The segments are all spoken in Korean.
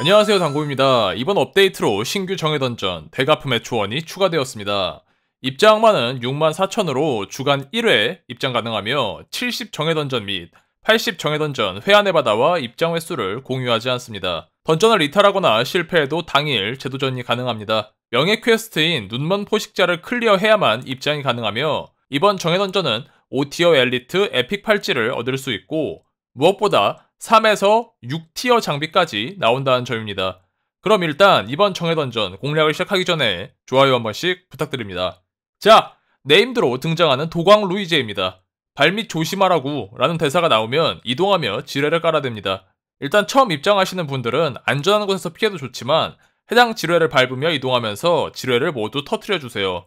안녕하세요 당구입니다. 이번 업데이트로 신규 정해던전 대가품의 초원이 추가되었습니다. 입장만은 64,000으로 주간 1회 입장 가능하며 70 정해던전 및 80 정해던전 회한의 바다와 입장 횟수를 공유하지 않습니다. 던전을 이탈하거나 실패해도 당일 재도전이 가능합니다. 명예 퀘스트인 눈먼 포식자를 클리어해야만 입장이 가능하며 이번 정해던전은 오티어 엘리트 에픽 팔찌를 얻을 수 있고 무엇보다 3에서 6티어 장비까지 나온다는 점입니다. 그럼 일단 이번 청해던전 공략을 시작하기 전에 좋아요 한 번씩 부탁드립니다. 자, 네임드로 등장하는 도광 루이제입니다. 발밑 조심하라고 라는 대사가 나오면 이동하며 지뢰를 깔아댑니다. 일단 처음 입장하시는 분들은 안전한 곳에서 피해도 좋지만 해당 지뢰를 밟으며 이동하면서 지뢰를 모두 터트려주세요.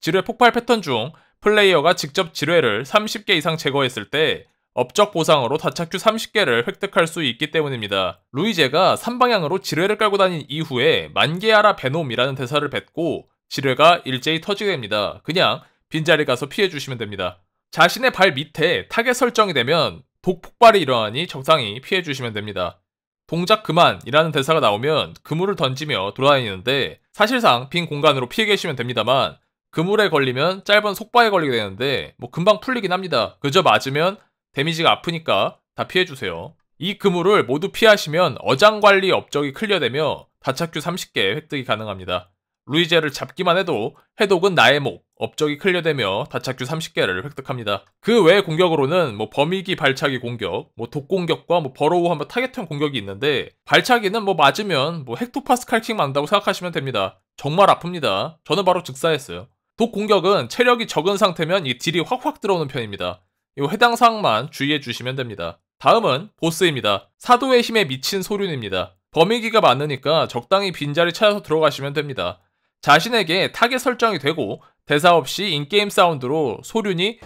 지뢰 폭발 패턴 중 플레이어가 직접 지뢰를 30개 이상 제거했을 때 업적 보상으로 다착주 30개를 획득할 수 있기 때문입니다. 루이제가 3방향으로 지뢰를 깔고 다닌 이후에 만개하라 베놈이라는 대사를 뱉고 지뢰가 일제히 터지게 됩니다. 그냥 빈자리 가서 피해 주시면 됩니다. 자신의 발 밑에 타겟 설정이 되면 독폭발이 일어나니 적당히 피해 주시면 됩니다. 동작 그만이라는 대사가 나오면 그물을 던지며 돌아다니는데 사실상 빈 공간으로 피해 계시면 됩니다만 그물에 걸리면 짧은 속바에 걸리게 되는데 뭐 금방 풀리긴 합니다. 그저 맞으면 데미지가 아프니까 다 피해주세요. 이 그물을 모두 피하시면 어장관리 업적이 클리어되며 다착규 30개 획득이 가능합니다. 루이제를 잡기만 해도 해독은 나의 목, 업적이 클리어되며 다착규 30개를 획득합니다. 그 외의 공격으로는 뭐 범위기 발차기 공격, 뭐 독공격과 뭐 버로우 한번 타겟형 공격이 있는데 발차기는 뭐 맞으면 뭐 헥토파스칼킹 만다고 생각하시면 됩니다. 정말 아픕니다. 저는 바로 즉사했어요. 독 공격은 체력이 적은 상태면 이 딜이 확확 들어오는 편입니다. 이 해당 사항만 주의해 주시면 됩니다. 다음은 보스입니다. 사도의 힘에 미친 소륜입니다. 범위기가 많으니까 적당히 빈자리 찾아서 들어가시면 됩니다. 자신에게 타겟 설정이 되고 대사 없이 인게임 사운드로 소륜이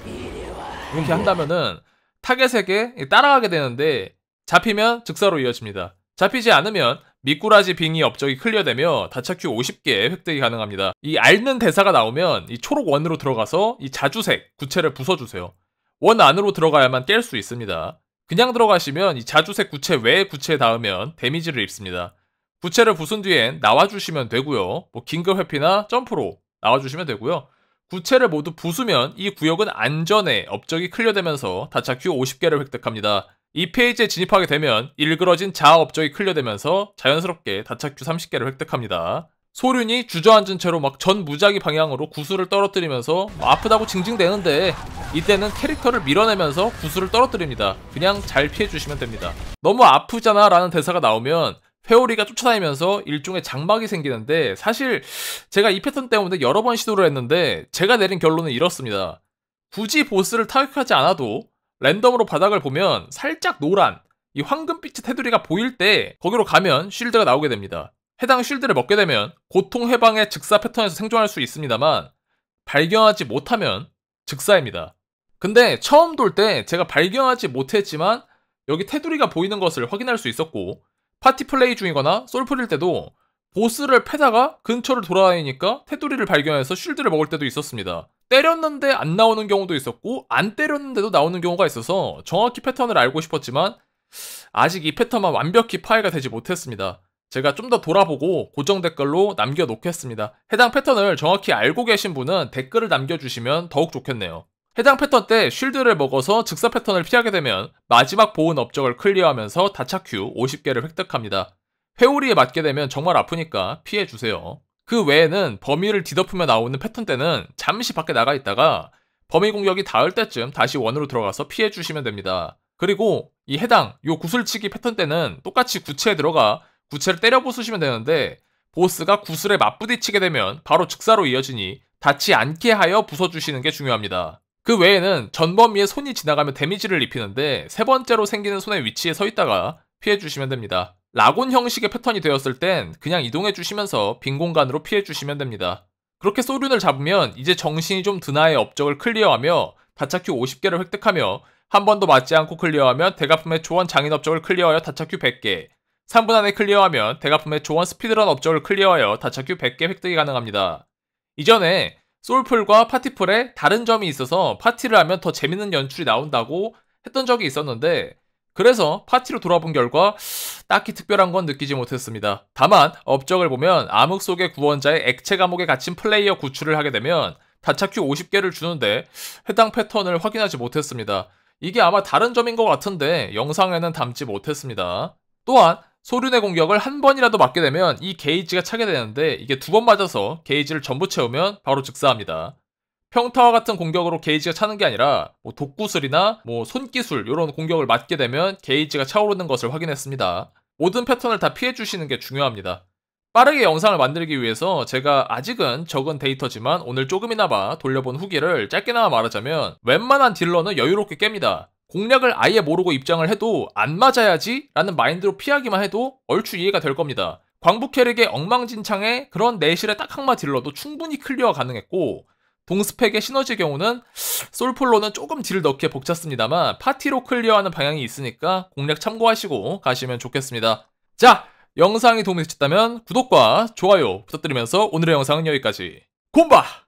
이렇게 한다면은 타겟에게 따라가게 되는데 잡히면 즉사로 이어집니다. 잡히지 않으면 미꾸라지 빙의 업적이 클리어되며 다차큐 50개 획득이 가능합니다. 이 앓는 대사가 나오면 이 초록 원으로 들어가서 이 자주색 구체를 부숴주세요. 원 안으로 들어가야만 깰 수 있습니다. 그냥 들어가시면 이 자주색 구체 외 구체에 닿으면 데미지를 입습니다. 구체를 부순 뒤엔 나와주시면 되고요. 뭐 긴급 회피나 점프로 나와주시면 되고요. 구체를 모두 부수면 이 구역은 안전에 업적이 클리어되면서 다차 큐 50개를 획득합니다. 이 페이지에 진입하게 되면 일그러진 자아 업적이 클리어되면서 자연스럽게 다차 큐 30개를 획득합니다. 소륜이 주저앉은 채로 막 전 무작위 방향으로 구슬을 떨어뜨리면서 뭐 아프다고 징징대는데 이때는 캐릭터를 밀어내면서 구슬을 떨어뜨립니다. 그냥 잘 피해주시면 됩니다. 너무 아프잖아 라는 대사가 나오면 회오리가 쫓아다니면서 일종의 장막이 생기는데 사실 제가 이 패턴 때문에 여러 번 시도를 했는데 제가 내린 결론은 이렇습니다. 굳이 보스를 타격하지 않아도 랜덤으로 바닥을 보면 살짝 노란 이 황금빛의 테두리가 보일 때 거기로 가면 쉴드가 나오게 됩니다. 해당 쉴드를 먹게 되면 고통 해방의 즉사 패턴에서 생존할 수 있습니다만 발견하지 못하면 즉사입니다. 근데 처음 돌 때 제가 발견하지 못했지만 여기 테두리가 보이는 것을 확인할 수 있었고 파티 플레이 중이거나 솔플릴 때도 보스를 패다가 근처를 돌아다니니까 테두리를 발견해서 쉴드를 먹을 때도 있었습니다. 때렸는데 안 나오는 경우도 있었고 안 때렸는데도 나오는 경우가 있어서 정확히 패턴을 알고 싶었지만 아직 이 패턴만 완벽히 파헤가 되지 못했습니다. 제가 좀 더 돌아보고 고정 댓글로 남겨놓겠습니다. 해당 패턴을 정확히 알고 계신 분은 댓글을 남겨주시면 더욱 좋겠네요. 해당 패턴 때 쉴드를 먹어서 즉사 패턴을 피하게 되면 마지막 보은 업적을 클리어하면서 다차큐 50개를 획득합니다. 회오리에 맞게 되면 정말 아프니까 피해주세요. 그 외에는 범위를 뒤덮으며 나오는 패턴 때는 잠시 밖에 나가 있다가 범위 공격이 닿을 때쯤 다시 원으로 들어가서 피해주시면 됩니다. 그리고 이 해당 요 구슬치기 패턴 때는 똑같이 구체에 들어가 구체를 때려 부수시면 되는데 보스가 구슬에 맞부딪히게 되면 바로 즉사로 이어지니 닿지 않게 하여 부숴주시는 게 중요합니다. 그 외에는 전범 위에 손이 지나가면 데미지를 입히는데 세 번째로 생기는 손의 위치에 서 있다가 피해주시면 됩니다. 라곤 형식의 패턴이 되었을 땐 그냥 이동해주시면서 빈 공간으로 피해주시면 됩니다. 그렇게 소륜을 잡으면 이제 정신이 좀 드나의 업적을 클리어하며 다차큐 50개를 획득하며 한 번도 맞지 않고 클리어하면 대가품의 초원 장인 업적을 클리어하여 다차큐 100개, 3분 안에 클리어하면 대가품의 조원 스피드런 업적을 클리어하여 다차큐 100개 획득이 가능합니다. 이전에 솔풀과 파티풀에 다른 점이 있어서 파티를 하면 더 재밌는 연출이 나온다고 했던 적이 있었는데 그래서 파티로 돌아본 결과 딱히 특별한 건 느끼지 못했습니다. 다만 업적을 보면 암흑 속의 구원자의 액체 감옥에 갇힌 플레이어 구출을 하게 되면 다차큐 50개를 주는데 해당 패턴을 확인하지 못했습니다. 이게 아마 다른 점인 것 같은데 영상에는 담지 못했습니다. 또한 소륜의 공격을 한 번이라도 맞게 되면 이 게이지가 차게 되는데 이게 두 번 맞아서 게이지를 전부 채우면 바로 즉사합니다. 평타와 같은 공격으로 게이지가 차는 게 아니라 뭐 독구술이나 뭐 손기술 이런 공격을 맞게 되면 게이지가 차오르는 것을 확인했습니다. 모든 패턴을 다 피해 주시는 게 중요합니다. 빠르게 영상을 만들기 위해서 제가 아직은 적은 데이터지만 오늘 조금이나마 돌려본 후기를 짧게나마 말하자면 웬만한 딜러는 여유롭게 깹니다. 공략을 아예 모르고 입장을 해도 안 맞아야지 라는 마인드로 피하기만 해도 얼추 이해가 될 겁니다. 광부캐릭의 엉망진창에 그런 내실의 딱 한마 딜러도 충분히 클리어 가능했고 동스펙의 시너지의 경우는 솔폴로는 조금 딜을 넣기에 벅찼습니다만 파티로 클리어하는 방향이 있으니까 공략 참고하시고 가시면 좋겠습니다. 자! 영상이 도움이 되셨다면 구독과 좋아요 부탁드리면서 오늘의 영상은 여기까지 곰바!